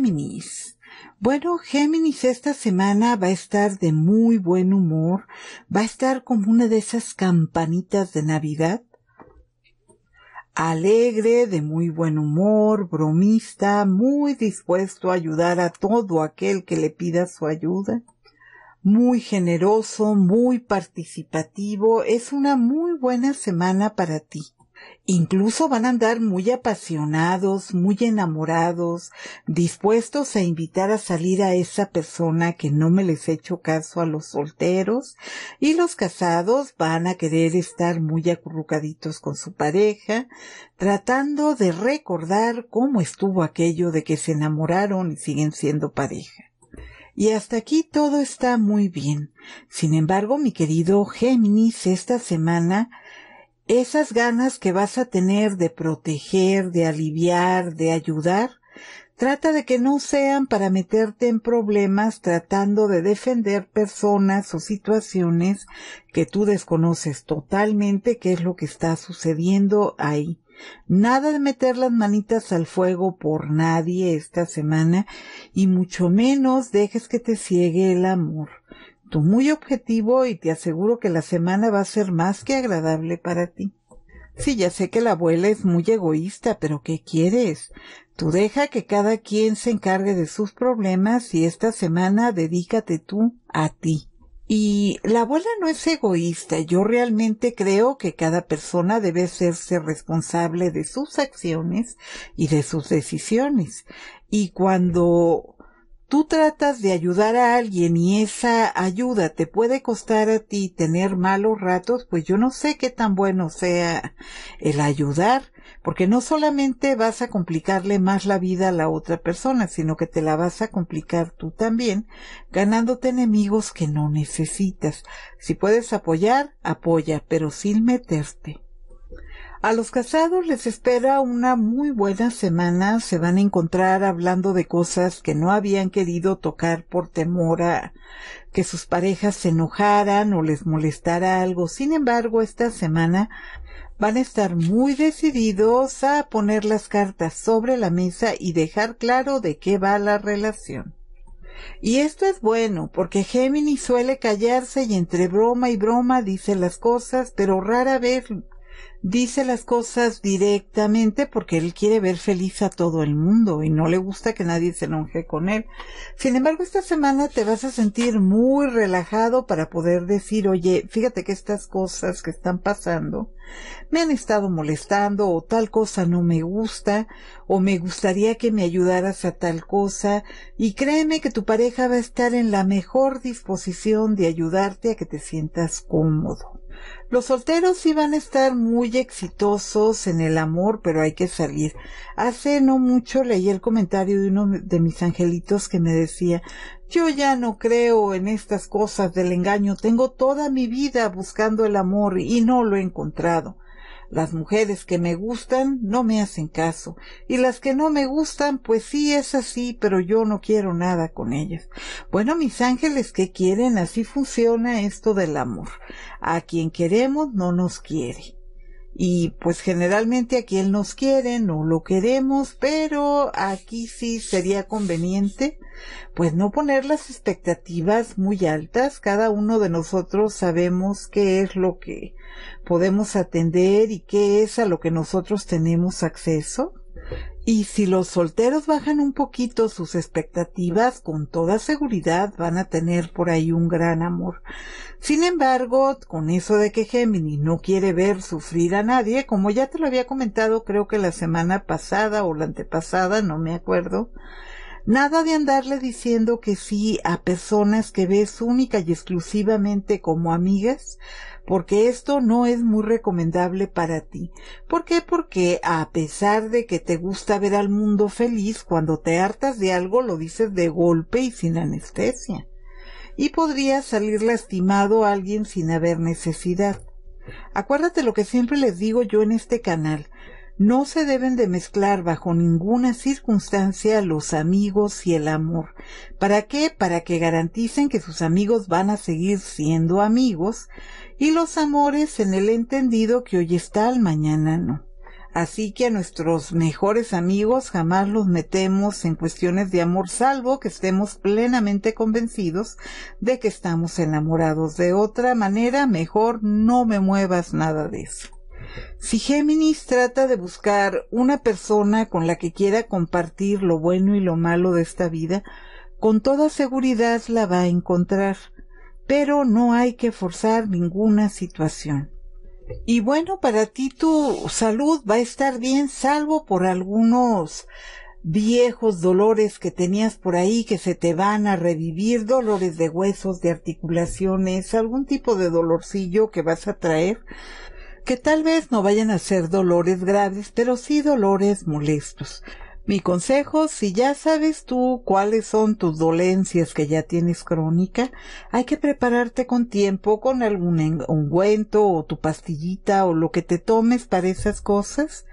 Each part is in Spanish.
Géminis. Bueno, Géminis esta semana va a estar de muy buen humor, va a estar como una de esas campanitas de Navidad. Alegre, de muy buen humor, bromista, muy dispuesto a ayudar a todo aquel que le pida su ayuda. Muy generoso, muy participativo, es una muy buena semana para ti. Incluso van a andar muy apasionados, muy enamorados, dispuestos a invitar a salir a esa persona que no me les he hecho caso a los solteros y los casados van a querer estar muy acurrucaditos con su pareja, tratando de recordar cómo estuvo aquello de que se enamoraron y siguen siendo pareja. Y hasta aquí todo está muy bien. Sin embargo, mi querido Géminis, esta semana esas ganas que vas a tener de proteger, de aliviar, de ayudar, trata de que no sean para meterte en problemas tratando de defender personas o situaciones que tú desconoces totalmente qué es lo que está sucediendo ahí. Nada de meter las manitas al fuego por nadie esta semana y mucho menos dejes que te ciegue el amor tú muy objetivo y te aseguro que la semana va a ser más que agradable para ti. Sí, ya sé que la abuela es muy egoísta, pero ¿qué quieres? Tú deja que cada quien se encargue de sus problemas y esta semana dedícate tú a ti. Y la abuela no es egoísta, yo realmente creo que cada persona debe hacerse responsable de sus acciones y de sus decisiones. Y cuando tú tratas de ayudar a alguien y esa ayuda te puede costar a ti tener malos ratos, pues yo no sé qué tan bueno sea el ayudar, porque no solamente vas a complicarle más la vida a la otra persona, sino que te la vas a complicar tú también, ganándote enemigos que no necesitas. Si puedes apoyar, apoya, pero sin meterte. A los casados les espera una muy buena semana, se van a encontrar hablando de cosas que no habían querido tocar por temor a que sus parejas se enojaran o les molestara algo. Sin embargo, esta semana van a estar muy decididos a poner las cartas sobre la mesa y dejar claro de qué va la relación. Y esto es bueno, porque Géminis suele callarse y entre broma y broma dice las cosas, pero rara vez dice las cosas directamente porque él quiere ver feliz a todo el mundo y no le gusta que nadie se enoje con él. Sin embargo, esta semana te vas a sentir muy relajado para poder decir, oye, fíjate que estas cosas que están pasando me han estado molestando o tal cosa no me gusta o me gustaría que me ayudaras a tal cosa y créeme que tu pareja va a estar en la mejor disposición de ayudarte a que te sientas cómodo. Los solteros iban a estar muy exitosos en el amor, pero hay que salir. Hace no mucho leí el comentario de uno de mis angelitos que me decía, yo ya no creo en estas cosas del engaño, tengo toda mi vida buscando el amor y no lo he encontrado. Las mujeres que me gustan no me hacen caso y las que no me gustan pues sí es así, pero yo no quiero nada con ellas. Bueno, mis ángeles, ¿qué quieren? Así funciona esto del amor. A quien queremos no nos quiere y pues generalmente aquí él nos quiere, no lo queremos, pero aquí sí sería conveniente pues no poner las expectativas muy altas. Cada uno de nosotros sabemos qué es lo que podemos atender y qué es a lo que nosotros tenemos acceso. Y si los solteros bajan un poquito sus expectativas, con toda seguridad van a tener por ahí un gran amor. Sin embargo, con eso de que gemini no quiere ver sufrir a nadie, como ya te lo había comentado creo que la semana pasada o la antepasada, no me acuerdo, Nada de andarle diciendo que sí a personas que ves única y exclusivamente como amigas, porque esto no es muy recomendable para ti. ¿Por qué? Porque a pesar de que te gusta ver al mundo feliz, cuando te hartas de algo lo dices de golpe y sin anestesia. Y podría salir lastimado a alguien sin haber necesidad. Acuérdate lo que siempre les digo yo en este canal. No se deben de mezclar bajo ninguna circunstancia los amigos y el amor. ¿Para qué? Para que garanticen que sus amigos van a seguir siendo amigos y los amores en el entendido que hoy está, al mañana no. Así que a nuestros mejores amigos jamás los metemos en cuestiones de amor, salvo que estemos plenamente convencidos de que estamos enamorados. De otra manera, mejor no me muevas nada de eso. Si Géminis trata de buscar una persona con la que quiera compartir lo bueno y lo malo de esta vida, con toda seguridad la va a encontrar, pero no hay que forzar ninguna situación. Y bueno, para ti tu salud va a estar bien, salvo por algunos viejos dolores que tenías por ahí que se te van a revivir, dolores de huesos, de articulaciones, algún tipo de dolorcillo que vas a traer, que tal vez no vayan a ser dolores graves, pero sí dolores molestos. Mi consejo, si ya sabes tú cuáles son tus dolencias que ya tienes crónica, hay que prepararte con tiempo con algún ungüento o tu pastillita o lo que te tomes para esas cosas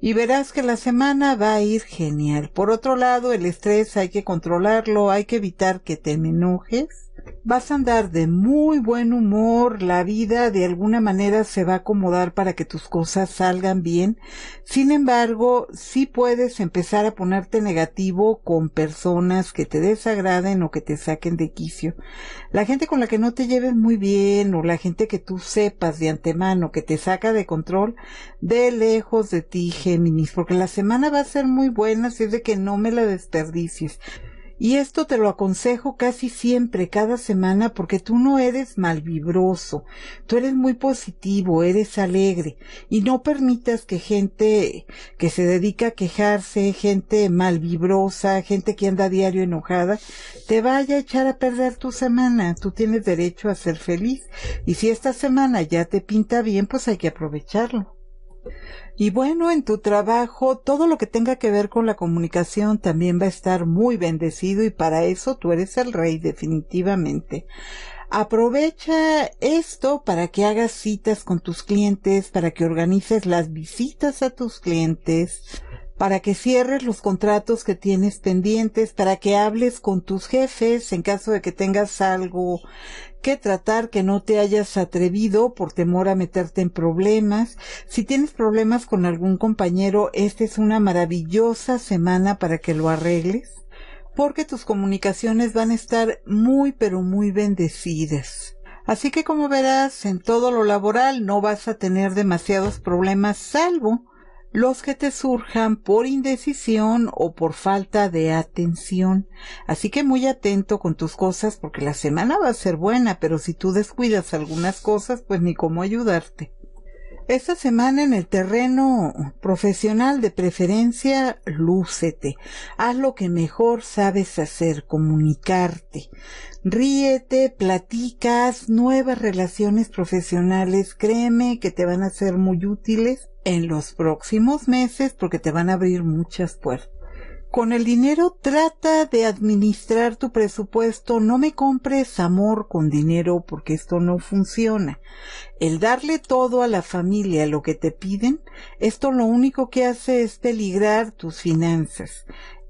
y verás que la semana va a ir genial. Por otro lado, el estrés hay que controlarlo, hay que evitar que te enojes vas a andar de muy buen humor, la vida de alguna manera se va a acomodar para que tus cosas salgan bien. Sin embargo, sí puedes empezar a ponerte negativo con personas que te desagraden o que te saquen de quicio. La gente con la que no te lleves muy bien o la gente que tú sepas de antemano que te saca de control, de lejos de ti, Géminis, porque la semana va a ser muy buena, si es de que no me la desperdicies. Y esto te lo aconsejo casi siempre, cada semana, porque tú no eres malvibroso, tú eres muy positivo, eres alegre, y no permitas que gente que se dedica a quejarse, gente malvibrosa, gente que anda a diario enojada, te vaya a echar a perder tu semana. Tú tienes derecho a ser feliz, y si esta semana ya te pinta bien, pues hay que aprovecharlo. Y bueno, en tu trabajo, todo lo que tenga que ver con la comunicación también va a estar muy bendecido y para eso tú eres el rey definitivamente. Aprovecha esto para que hagas citas con tus clientes, para que organices las visitas a tus clientes, para que cierres los contratos que tienes pendientes, para que hables con tus jefes en caso de que tengas algo que tratar, que no te hayas atrevido por temor a meterte en problemas. Si tienes problemas con algún compañero, esta es una maravillosa semana para que lo arregles, porque tus comunicaciones van a estar muy pero muy bendecidas. Así que como verás, en todo lo laboral no vas a tener demasiados problemas salvo los que te surjan por indecisión o por falta de atención. Así que muy atento con tus cosas porque la semana va a ser buena, pero si tú descuidas algunas cosas, pues ni cómo ayudarte. Esta semana en el terreno profesional de preferencia, lúcete. Haz lo que mejor sabes hacer, comunicarte. Ríete, platicas, nuevas relaciones profesionales, créeme que te van a ser muy útiles en los próximos meses porque te van a abrir muchas puertas. Con el dinero trata de administrar tu presupuesto. No me compres amor con dinero porque esto no funciona. El darle todo a la familia lo que te piden, esto lo único que hace es peligrar tus finanzas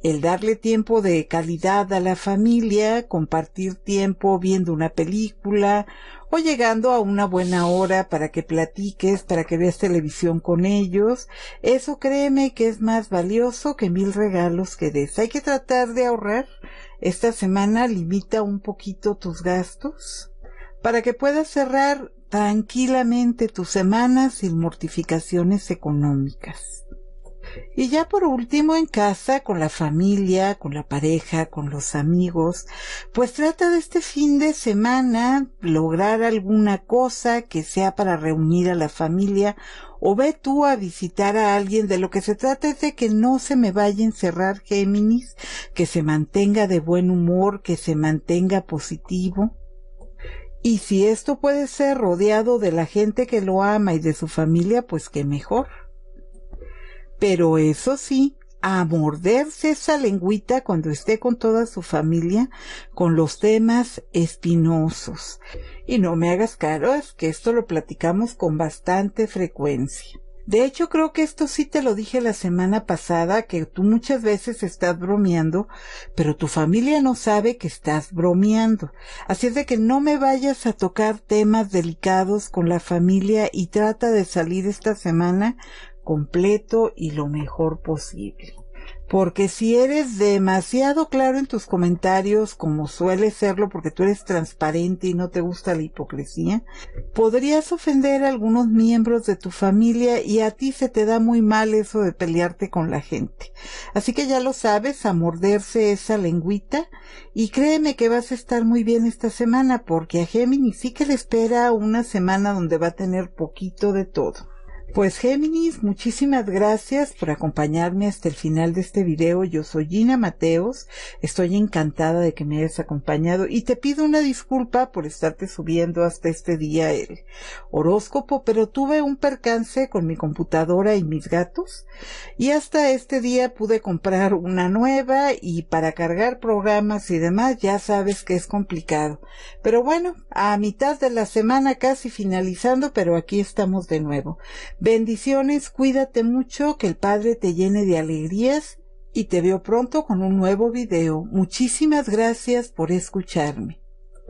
el darle tiempo de calidad a la familia, compartir tiempo viendo una película o llegando a una buena hora para que platiques, para que veas televisión con ellos, eso créeme que es más valioso que mil regalos que des. Hay que tratar de ahorrar. Esta semana limita un poquito tus gastos para que puedas cerrar tranquilamente tus semanas sin mortificaciones económicas. Y ya por último en casa, con la familia, con la pareja, con los amigos, pues trata de este fin de semana lograr alguna cosa que sea para reunir a la familia o ve tú a visitar a alguien. De lo que se trata es de que no se me vaya a encerrar Géminis, que se mantenga de buen humor, que se mantenga positivo. Y si esto puede ser rodeado de la gente que lo ama y de su familia, pues que mejor. Pero eso sí, a morderse esa lengüita cuando esté con toda su familia con los temas espinosos. Y no me hagas caro, es que esto lo platicamos con bastante frecuencia. De hecho, creo que esto sí te lo dije la semana pasada, que tú muchas veces estás bromeando, pero tu familia no sabe que estás bromeando. Así es de que no me vayas a tocar temas delicados con la familia y trata de salir esta semana completo y lo mejor posible. Porque si eres demasiado claro en tus comentarios, como suele serlo porque tú eres transparente y no te gusta la hipocresía, podrías ofender a algunos miembros de tu familia y a ti se te da muy mal eso de pelearte con la gente. Así que ya lo sabes, a morderse esa lengüita y créeme que vas a estar muy bien esta semana porque a Géminis sí que le espera una semana donde va a tener poquito de todo. Pues Géminis, muchísimas gracias por acompañarme hasta el final de este video. Yo soy Gina Mateos, estoy encantada de que me hayas acompañado y te pido una disculpa por estarte subiendo hasta este día el horóscopo, pero tuve un percance con mi computadora y mis gatos y hasta este día pude comprar una nueva y para cargar programas y demás ya sabes que es complicado. Pero bueno, a mitad de la semana casi finalizando, pero aquí estamos de nuevo. Bendiciones, cuídate mucho, que el Padre te llene de alegrías y te veo pronto con un nuevo video. Muchísimas gracias por escucharme.